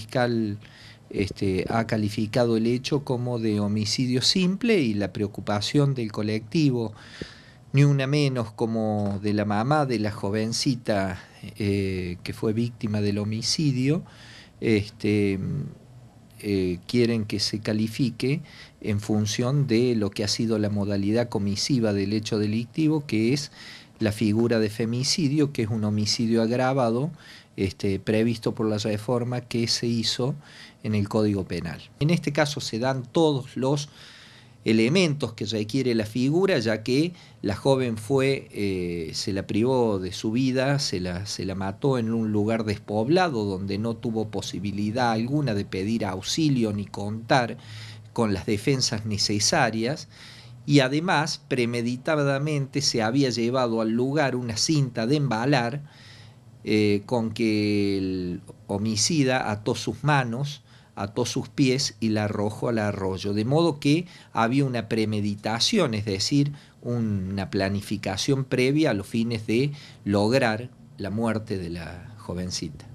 fiscal este, ha calificado el hecho como de homicidio simple y la preocupación del colectivo, ni una menos como de la mamá de la jovencita eh, que fue víctima del homicidio, este, eh, quieren que se califique en función de lo que ha sido la modalidad comisiva del hecho delictivo, que es la figura de femicidio, que es un homicidio agravado este, previsto por la reforma que se hizo en el Código Penal. En este caso se dan todos los elementos que requiere la figura, ya que la joven fue, eh, se la privó de su vida, se se la mató en un lugar despoblado donde no tuvo posibilidad alguna de pedir auxilio ni contar con las defensas necesarias y además premeditadamente se había llevado al lugar una cinta de embalar eh, con que el homicida ató sus manos, ató sus pies y la arrojó al arroyo, de modo que había una premeditación, es decir, una planificación previa a los fines de lograr la muerte de la jovencita.